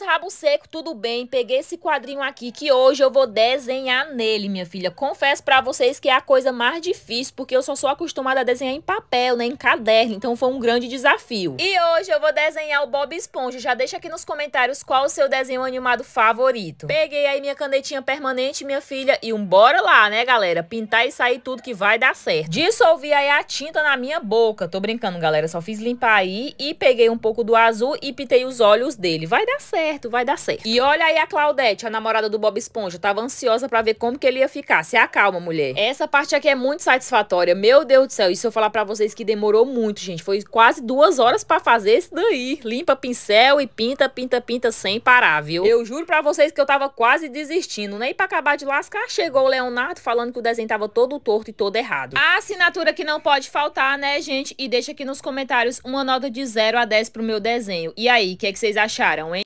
meus rabos secos, tudo bem. Peguei esse quadrinho aqui que hoje eu vou desenhar nele, minha filha. Confesso para vocês que é a coisa mais difícil, porque eu só sou acostumada a desenhar em papel, né, em caderno, então foi um grande desafio. E hoje eu vou desenhar o Bob Esponja. Já deixa aqui nos comentários qual o seu desenho animado favorito. Peguei aí minha canetinha permanente, minha filha, e um bora lá, né, galera? Pintar e sair tudo que vai dar certo. Dissolvi aí a tinta na minha boca. Tô brincando, galera, só fiz limpar aí e peguei um pouco do azul e pintei os olhos dele. Vai dar certo certo, vai dar certo. E olha aí a Claudete, a namorada do Bob Esponja, tava ansiosa para ver como que ele ia ficar. Se acalma, mulher. Essa parte aqui é muito satisfatória. Meu Deus do céu, isso eu falar para vocês que demorou muito, gente. Foi quase duas horas para fazer isso daí. Limpa pincel e pinta, pinta, pinta sem parar, viu? Eu juro para vocês que eu tava quase desistindo. Nem né? para acabar de lascar, chegou o Leonardo falando que o desenho tava todo torto e todo errado. A assinatura que não pode faltar, né, gente? E deixa aqui nos comentários uma nota de 0 a 10 pro meu desenho. E aí, o que, é que vocês acharam, hein?